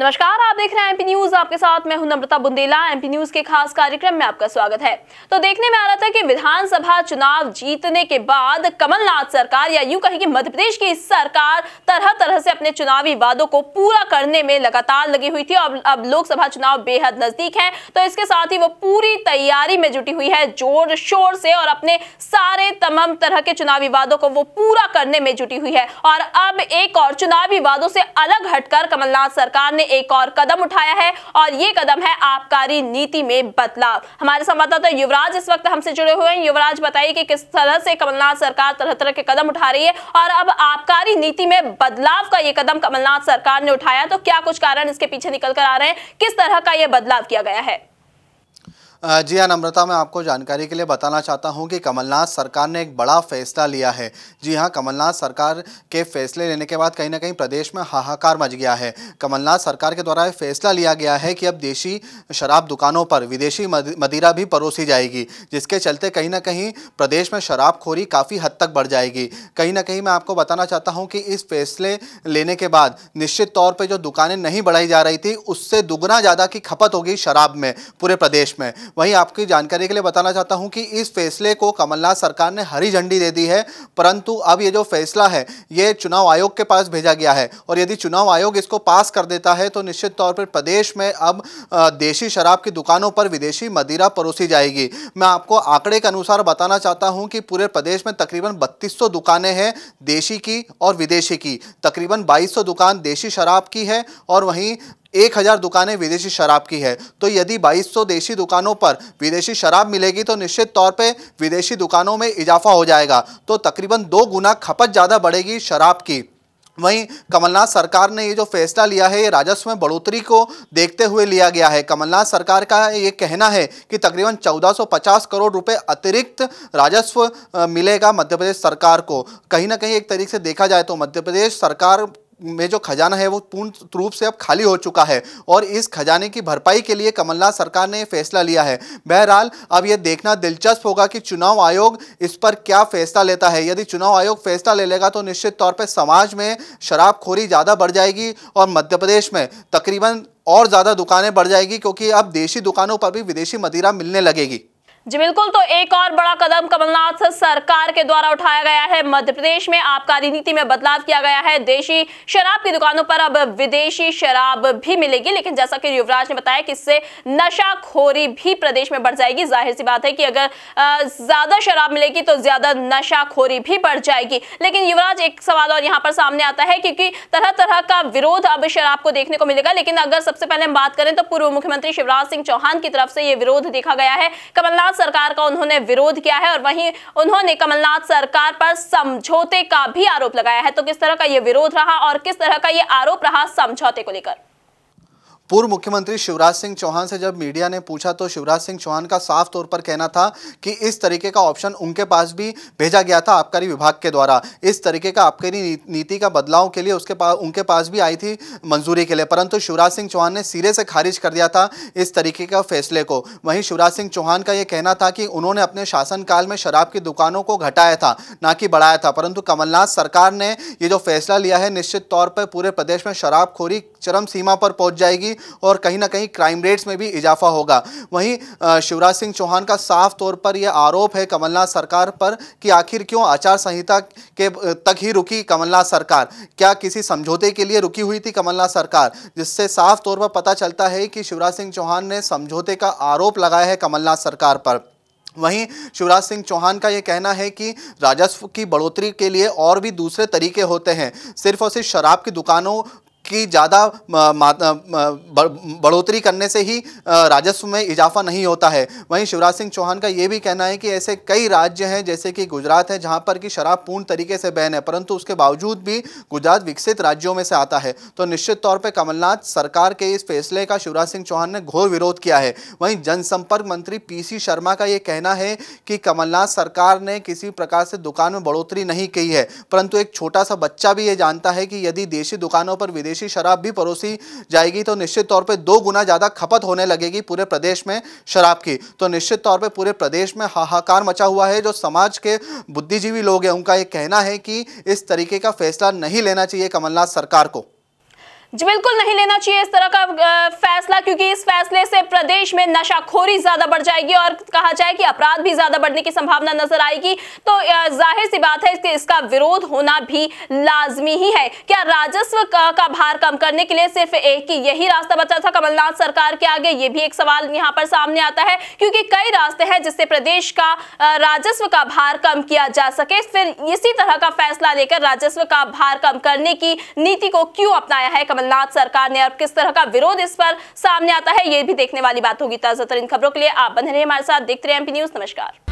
नमस्कार आप देख रहे हैं एमपी न्यूज आपके साथ मैं हूं नम्रता बुंदेला एमपी न्यूज के खास कार्यक्रम में आपका स्वागत है तो देखने में आ रहा था कि विधानसभा चुनाव जीतने के बाद कमलनाथ सरकार या यूं कहें कि मध्य प्रदेश की सरकार तरह तरह से अपने चुनावी वादों को पूरा करने में लगातार लगी हुई थी और अब लोकसभा चुनाव बेहद नजदीक है तो इसके साथ ही वो पूरी तैयारी में जुटी हुई है जोर शोर से और अपने सारे तमाम तरह के चुनावी वादों को वो पूरा करने में जुटी हुई है और अब एक और चुनावी वादों से अलग हटकर कमलनाथ सरकार ने ने एक और कदम उठाया है और ये कदम है आबकारी नीति में बदलाव हमारे संवाददाता युवराज इस वक्त हमसे जुड़े हुए हैं युवराज बताइए कि किस तरह से कमलनाथ सरकार तरह तरह के कदम उठा रही है और अब आबकारी नीति में बदलाव का ये कदम कमलनाथ सरकार ने उठाया तो क्या कुछ कारण इसके पीछे निकल कर आ रहे हैं किस तरह का यह बदलाव किया गया है जी हाँ नम्रता मैं आपको जानकारी के लिए बताना चाहता हूँ कि कमलनाथ सरकार ने एक बड़ा फैसला लिया है जी हाँ कमलनाथ सरकार के फैसले लेने के बाद कहीं ना कहीं प्रदेश में हाहाकार मच गया है कमलनाथ सरकार के द्वारा फैसला लिया गया है कि अब देशी शराब दुकानों पर विदेशी मदिरा भी परोसी जाएगी जिसके चलते कहीं ना कहीं प्रदेश में शराबखोरी काफ़ी हद तक बढ़ जाएगी कहीं ना कहीं मैं आपको बताना चाहता हूँ कि इस फैसले लेने के बाद निश्चित तौर पर जो दुकानें नहीं बढ़ाई जा रही थी उससे दुगना ज़्यादा की खपत होगी शराब में पूरे प्रदेश में वहीं आपकी जानकारी के लिए बताना चाहता हूं कि इस फैसले को कमलनाथ सरकार ने हरी झंडी दे दी है परंतु अब ये जो फैसला है ये चुनाव आयोग के पास भेजा गया है और यदि चुनाव आयोग इसको पास कर देता है तो निश्चित तौर पर प्रदेश में अब देशी शराब की दुकानों पर विदेशी मदिरा परोसी जाएगी मैं आपको आंकड़े के अनुसार बताना चाहता हूँ कि पूरे प्रदेश में तकरीबन बत्तीस दुकानें हैं देशी की और विदेशी की तकरीबन बाईस दुकान देशी शराब की है और वहीं एक हज़ार दुकानें विदेशी शराब की है तो यदि 2200 देशी दुकानों पर विदेशी शराब मिलेगी तो निश्चित तौर पे विदेशी दुकानों में इजाफा हो जाएगा तो तकरीबन दो गुना खपत ज़्यादा बढ़ेगी शराब की वहीं कमलनाथ सरकार ने ये जो फैसला लिया है ये राजस्व में बढ़ोतरी को देखते हुए लिया गया है कमलनाथ सरकार का ये कहना है कि तकरीबन 1450 करोड़ रुपए अतिरिक्त राजस्व मिलेगा मध्य प्रदेश सरकार को कहीं ना कहीं एक तरीके से देखा जाए तो मध्य प्रदेश सरकार में जो खजाना है वो पूर्ण रूप से अब खाली हो चुका है और इस खजाने की भरपाई के लिए कमलनाथ सरकार ने फैसला लिया है बहरहाल अब यह देखना दिलचस्प होगा कि चुनाव आयोग इस पर क्या फैसला लेता है यदि चुनाव आयोग फैसला ले लेगा तो निश्चित तौर पर समाज में शराबखोरी ज़्यादा बढ़ जाएगी और मध्य प्रदेश में तकरीबन और ज़्यादा दुकानें बढ़ जाएगी क्योंकि अब देशी दुकानों पर भी विदेशी मदिरा मिलने लगेगी जी बिल्कुल तो एक और बड़ा कदम कमलनाथ सरकार के द्वारा उठाया गया है मध्य प्रदेश में आबकारी नीति में बदलाव किया गया है देशी शराब की दुकानों पर अब विदेशी शराब भी मिलेगी लेकिन जैसा कि युवराज ने बताया कि इससे नशाखोरी भी प्रदेश में बढ़ जाएगी जाहिर सी बात है कि अगर ज्यादा शराब मिलेगी तो ज्यादा नशाखोरी भी बढ़ जाएगी लेकिन युवराज एक सवाल और यहाँ पर सामने आता है क्योंकि तरह तरह का विरोध अब शराब को देखने को मिलेगा लेकिन अगर सबसे पहले हम बात करें तो पूर्व मुख्यमंत्री शिवराज सिंह चौहान की तरफ से ये विरोध देखा गया है कमलनाथ कमलनाथ सरकार का उन्होंने विरोध किया है और वहीं उन्होंने कमलनाथ सरकार पर समझौते का भी आरोप लगाया है तो किस तरह का ये विरोध रहा और किस तरह का ये आरोप रहा समझौते को लेकर पूर्व मुख्यमंत्री शिवराज सिंह चौहान से जब मीडिया ने पूछा तो शिवराज सिंह चौहान का साफ तौर पर कहना था कि इस तरीके का ऑप्शन उनके पास भी भेजा गया था आबकारी विभाग के द्वारा इस तरीके का आबकारी नीति का बदलाव के लिए उसके पास उनके पास भी आई थी मंजूरी के लिए परंतु शिवराज सिंह चौहान ने सिरे से खारिज कर दिया था इस तरीके का फैसले को वहीं शिवराज सिंह चौहान का यह कहना था कि उन्होंने अपने शासनकाल में शराब की दुकानों को घटाया था ना कि बढ़ाया था परंतु कमलनाथ सरकार ने ये जो फैसला लिया है निश्चित तौर पर पूरे प्रदेश में शराबखोरी चरम सीमा पर पहुंच जाएगी और कहीं ना कहीं क्राइम रेट्स में भी इजाफा होगा वहीं शिवराज सिंह चौहान का साफ तौर पर यह आरोप है कमलनाथ सरकार पर कि आखिर क्यों आचार संहिता के तक ही रुकी कमलनाथ सरकार क्या किसी समझौते के लिए रुकी हुई थी कमलनाथ सरकार जिससे साफ तौर पर पता चलता है कि शिवराज सिंह चौहान ने समझौते का आरोप लगाया है कमलनाथ सरकार पर वहीं शिवराज सिंह चौहान का ये कहना है कि राजस्व की बढ़ोतरी के लिए और भी दूसरे तरीके होते हैं सिर्फ और सिर्फ शराब की दुकानों की ज़्यादा बढ़ोतरी करने से ही राजस्व में इजाफा नहीं होता है वहीं शिवराज सिंह चौहान का ये भी कहना है कि ऐसे कई राज्य हैं जैसे कि गुजरात है जहाँ पर कि शराब पूर्ण तरीके से बैन है परंतु उसके बावजूद भी गुजरात विकसित राज्यों में से आता है तो निश्चित तौर पर कमलनाथ सरकार के इस फैसले का शिवराज सिंह चौहान ने घोर विरोध किया है वहीं जनसंपर्क मंत्री पी शर्मा का ये कहना है कि कमलनाथ सरकार ने किसी प्रकार से दुकान में बढ़ोतरी नहीं की है परंतु एक छोटा सा बच्चा भी ये जानता है कि यदि देशी दुकानों पर विदेशी विदेशी शराब भी परोसी जाएगी तो निश्चित तौर पर दो गुना ज़्यादा खपत होने लगेगी पूरे प्रदेश में शराब की तो निश्चित तौर पर पूरे प्रदेश में हाहाकार मचा हुआ है जो समाज के बुद्धिजीवी लोग हैं उनका ये कहना है कि इस तरीके का फैसला नहीं लेना चाहिए कमलनाथ सरकार को जी बिल्कुल नहीं लेना चाहिए इस तरह का फैसला क्योंकि इस फैसले से प्रदेश में नशाखोरी ज्यादा बढ़ जाएगी और कहा जाए कि अपराध भी ज्यादा बढ़ने की संभावना नजर आएगी तो जाहिर सी बात है कि इसका विरोध होना भी लाजमी ही है क्या राजस्व का भार कम करने के लिए सिर्फ एक ही यही रास्ता बचा था कमलनाथ सरकार के आगे ये भी एक सवाल यहाँ पर सामने आता है क्योंकि कई रास्ते हैं जिससे प्रदेश का राजस्व का भार कम किया जा सके फिर इसी तरह का फैसला लेकर राजस्व का भार कम करने की नीति को क्यों अपनाया है कमल कमलनाथ सरकार ने और किस तरह का विरोध इस पर सामने आता है ये भी देखने वाली बात होगी ताजा तरीन खबरों के लिए आप बने रहे हमारे साथ देखते रहे एमपी न्यूज नमस्कार